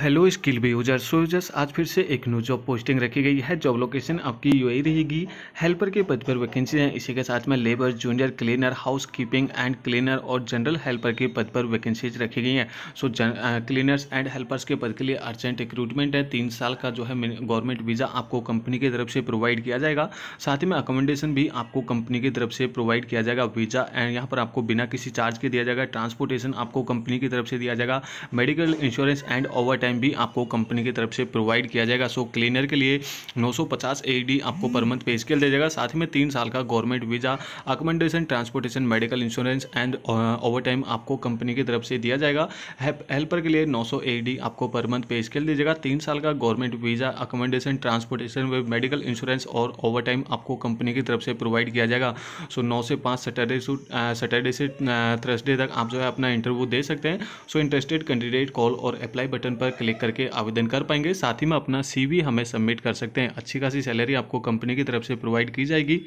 hello Skillbee users so users आज फिर से एक न्यू जॉब पोस्टिंग रखी गई है जॉब लोकेशन आपकी यूएई रहेगी हेल्पर के पद पर वैकेंसी है इसी के साथ में labour junior cleaner housekeeping and cleaner और जनरल हेल्पर के पद पर वैकेंसीज रखी गई हैं सो क्लीनर्स एंड हेल्पर्स के पद के लिए अर्जेंट रिक्रूटमेंट है तीन साल का जो है गवर्नमेंट वीज़ा आपको कंपनी की तरफ से प्रोवाइड किया जाएगा साथ ही में अकोमोडेशन भी आपको कंपनी की तरफ से प्रोवाइड किया जाएगा वीज़ा एंड यहाँ पर आपको बिना किसी चार्ज के दिया जाएगा ट्रांसपोर्टेशन आपको कंपनी की तरफ से दिया जाएगा medical insurance and overtime भी आपको कंपनी की तरफ से प्रोवाइड किया जाएगा सो क्लीनर के लिए 950 एडी आपको पर मंथ पे स्केल दिया जाएगा साथ ही में तीन साल का government visa accommodation transportation medical insurance and overtime आपको कंपनी की तरफ से दिया जाएगा हेल्पर के लिए नौ सौ आपको पर मंथ पे स्केल दीजिएगा तीन साल का government visa accommodation transportation medical insurance और ओवर टाइम आपको कंपनी की तरफ से प्रोवाइड किया जाएगा सो नौ से पाँच सैटरडे सैटरडे uh, से थर्सडे uh, तक आप जो है अपना इंटरव्यू दे सकते हैं सो इंटरेस्टेड कैंडिडेट कॉल और अप्लाई बटन पर क्लिक करके आवेदन कर पाएंगे साथ ही में अपना सीवी हमें सबमिट कर सकते हैं अच्छी खासी सैलरी आपको कंपनी की तरफ से प्रोवाइड की जाएगी